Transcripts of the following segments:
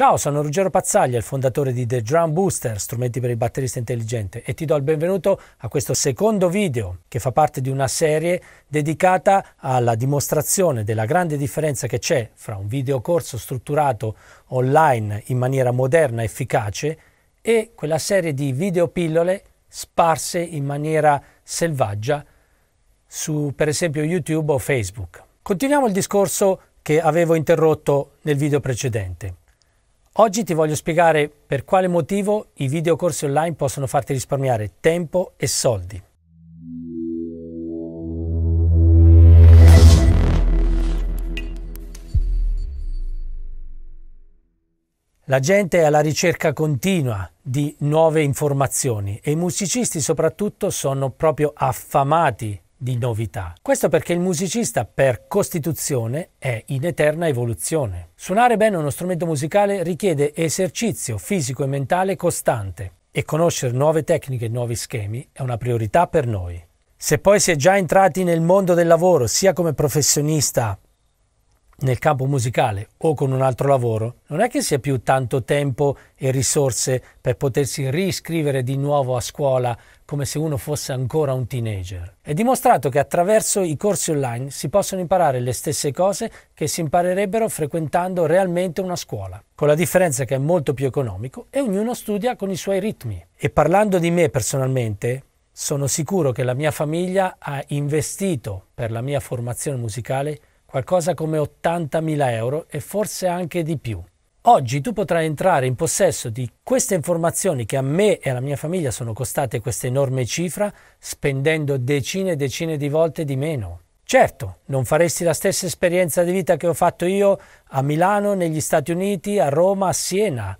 Ciao, sono Ruggero Pazzaglia, il fondatore di The Drum Booster, strumenti per il batterista intelligente, e ti do il benvenuto a questo secondo video che fa parte di una serie dedicata alla dimostrazione della grande differenza che c'è fra un videocorso strutturato online in maniera moderna, efficace, e quella serie di videopillole sparse in maniera selvaggia su per esempio YouTube o Facebook. Continuiamo il discorso che avevo interrotto nel video precedente. Oggi ti voglio spiegare per quale motivo i videocorsi online possono farti risparmiare tempo e soldi. La gente è alla ricerca continua di nuove informazioni e i musicisti soprattutto sono proprio affamati di novità. Questo perché il musicista per costituzione è in eterna evoluzione. Suonare bene uno strumento musicale richiede esercizio fisico e mentale costante e conoscere nuove tecniche e nuovi schemi è una priorità per noi. Se poi si è già entrati nel mondo del lavoro, sia come professionista nel campo musicale o con un altro lavoro, non è che sia più tanto tempo e risorse per potersi riscrivere di nuovo a scuola come se uno fosse ancora un teenager. È dimostrato che attraverso i corsi online si possono imparare le stesse cose che si imparerebbero frequentando realmente una scuola, con la differenza che è molto più economico e ognuno studia con i suoi ritmi. E parlando di me personalmente, sono sicuro che la mia famiglia ha investito per la mia formazione musicale qualcosa come 80.000 euro e forse anche di più. Oggi tu potrai entrare in possesso di queste informazioni che a me e alla mia famiglia sono costate questa enorme cifra spendendo decine e decine di volte di meno. Certo, non faresti la stessa esperienza di vita che ho fatto io a Milano, negli Stati Uniti, a Roma, a Siena,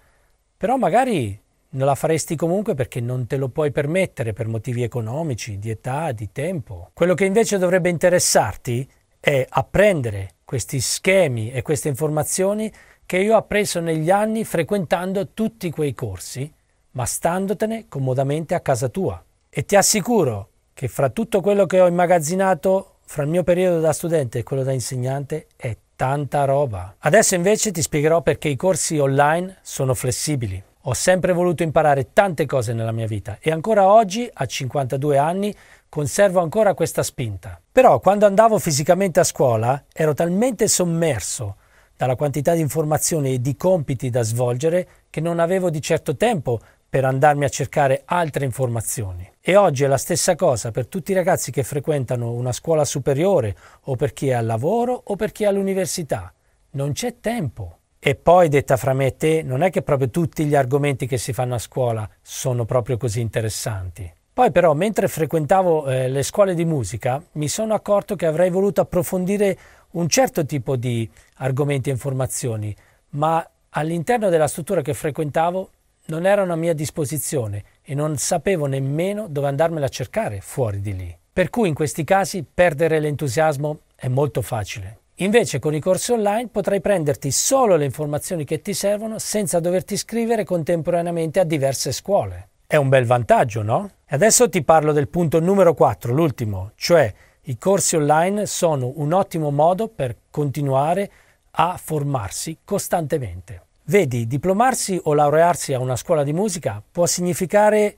però magari non la faresti comunque perché non te lo puoi permettere per motivi economici, di età, di tempo. Quello che invece dovrebbe interessarti è è apprendere questi schemi e queste informazioni che io ho appreso negli anni frequentando tutti quei corsi, ma standotene comodamente a casa tua. E ti assicuro che fra tutto quello che ho immagazzinato fra il mio periodo da studente e quello da insegnante è tanta roba. Adesso invece ti spiegherò perché i corsi online sono flessibili. Ho sempre voluto imparare tante cose nella mia vita e ancora oggi, a 52 anni, conservo ancora questa spinta. Però quando andavo fisicamente a scuola ero talmente sommerso dalla quantità di informazioni e di compiti da svolgere che non avevo di certo tempo per andarmi a cercare altre informazioni. E oggi è la stessa cosa per tutti i ragazzi che frequentano una scuola superiore o per chi è al lavoro o per chi è all'università. Non c'è tempo. E poi, detta fra me e te, non è che proprio tutti gli argomenti che si fanno a scuola sono proprio così interessanti. Poi però, mentre frequentavo eh, le scuole di musica, mi sono accorto che avrei voluto approfondire un certo tipo di argomenti e informazioni, ma all'interno della struttura che frequentavo non erano a mia disposizione e non sapevo nemmeno dove andarmela a cercare fuori di lì. Per cui in questi casi perdere l'entusiasmo è molto facile. Invece con i corsi online potrai prenderti solo le informazioni che ti servono senza doverti iscrivere contemporaneamente a diverse scuole. È un bel vantaggio, no? E adesso ti parlo del punto numero 4, l'ultimo, cioè i corsi online sono un ottimo modo per continuare a formarsi costantemente. Vedi, diplomarsi o laurearsi a una scuola di musica può significare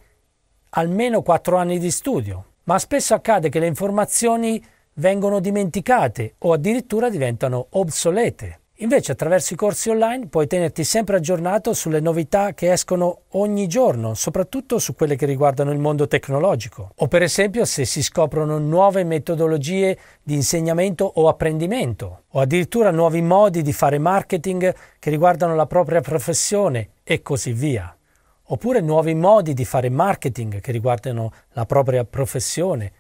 almeno 4 anni di studio, ma spesso accade che le informazioni vengono dimenticate o addirittura diventano obsolete. Invece attraverso i corsi online puoi tenerti sempre aggiornato sulle novità che escono ogni giorno, soprattutto su quelle che riguardano il mondo tecnologico. O per esempio se si scoprono nuove metodologie di insegnamento o apprendimento, o addirittura nuovi modi di fare marketing che riguardano la propria professione e così via. Oppure nuovi modi di fare marketing che riguardano la propria professione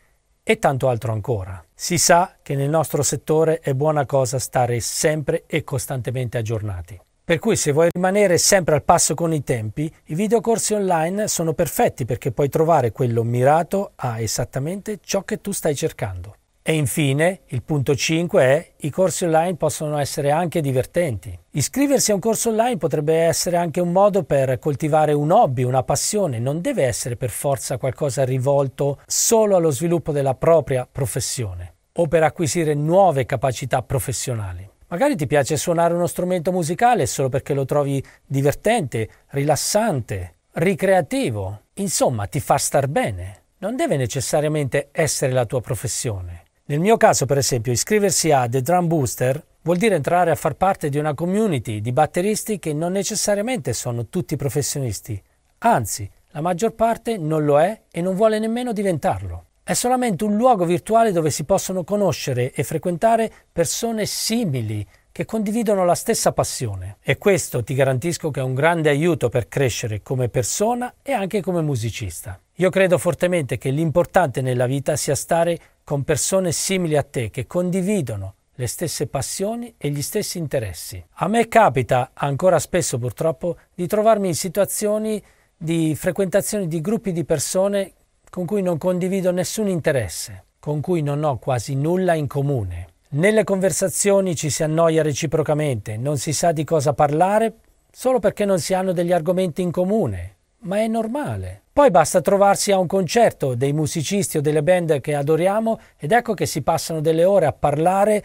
e tanto altro ancora. Si sa che nel nostro settore è buona cosa stare sempre e costantemente aggiornati. Per cui se vuoi rimanere sempre al passo con i tempi, i videocorsi online sono perfetti perché puoi trovare quello mirato a esattamente ciò che tu stai cercando. E infine, il punto 5 è i corsi online possono essere anche divertenti. Iscriversi a un corso online potrebbe essere anche un modo per coltivare un hobby, una passione, non deve essere per forza qualcosa rivolto solo allo sviluppo della propria professione o per acquisire nuove capacità professionali. Magari ti piace suonare uno strumento musicale solo perché lo trovi divertente, rilassante, ricreativo, insomma ti fa star bene. Non deve necessariamente essere la tua professione. Nel mio caso, per esempio, iscriversi a The Drum Booster vuol dire entrare a far parte di una community di batteristi che non necessariamente sono tutti professionisti, anzi, la maggior parte non lo è e non vuole nemmeno diventarlo. È solamente un luogo virtuale dove si possono conoscere e frequentare persone simili che condividono la stessa passione. E questo ti garantisco che è un grande aiuto per crescere come persona e anche come musicista. Io credo fortemente che l'importante nella vita sia stare con persone simili a te che condividono le stesse passioni e gli stessi interessi. A me capita, ancora spesso purtroppo, di trovarmi in situazioni di frequentazione di gruppi di persone con cui non condivido nessun interesse, con cui non ho quasi nulla in comune. Nelle conversazioni ci si annoia reciprocamente, non si sa di cosa parlare solo perché non si hanno degli argomenti in comune ma è normale. Poi basta trovarsi a un concerto dei musicisti o delle band che adoriamo ed ecco che si passano delle ore a parlare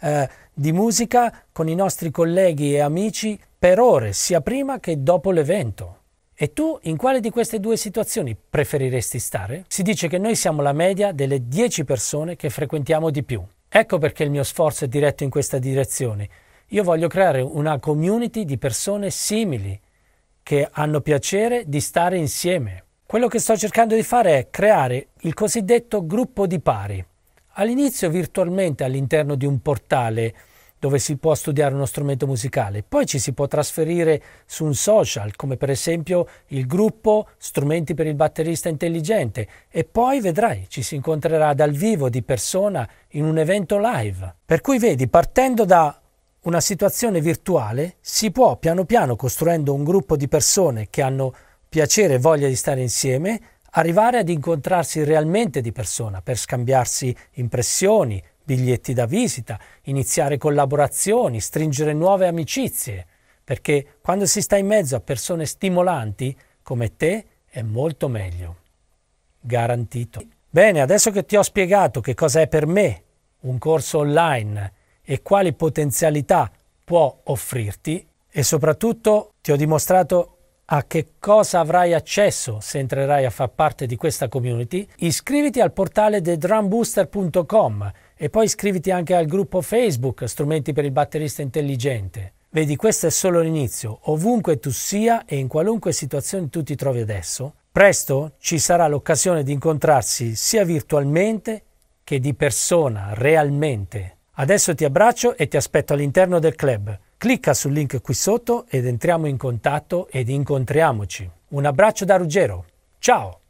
eh, di musica con i nostri colleghi e amici per ore, sia prima che dopo l'evento. E tu in quale di queste due situazioni preferiresti stare? Si dice che noi siamo la media delle 10 persone che frequentiamo di più. Ecco perché il mio sforzo è diretto in questa direzione. Io voglio creare una community di persone simili che hanno piacere di stare insieme. Quello che sto cercando di fare è creare il cosiddetto gruppo di pari. All'inizio virtualmente all'interno di un portale dove si può studiare uno strumento musicale, poi ci si può trasferire su un social come per esempio il gruppo Strumenti per il batterista intelligente e poi vedrai ci si incontrerà dal vivo di persona in un evento live. Per cui vedi, partendo da una situazione virtuale si può piano piano costruendo un gruppo di persone che hanno piacere e voglia di stare insieme, arrivare ad incontrarsi realmente di persona per scambiarsi impressioni, biglietti da visita, iniziare collaborazioni, stringere nuove amicizie, perché quando si sta in mezzo a persone stimolanti come te è molto meglio. Garantito. Bene, adesso che ti ho spiegato che cosa è per me un corso online e quali potenzialità può offrirti e soprattutto ti ho dimostrato a che cosa avrai accesso se entrerai a far parte di questa community, iscriviti al portale thedrumbooster.com e poi iscriviti anche al gruppo Facebook Strumenti per il batterista intelligente. Vedi, questo è solo l'inizio. Ovunque tu sia e in qualunque situazione tu ti trovi adesso, presto ci sarà l'occasione di incontrarsi sia virtualmente che di persona, realmente. Adesso ti abbraccio e ti aspetto all'interno del club. Clicca sul link qui sotto ed entriamo in contatto ed incontriamoci. Un abbraccio da Ruggero. Ciao!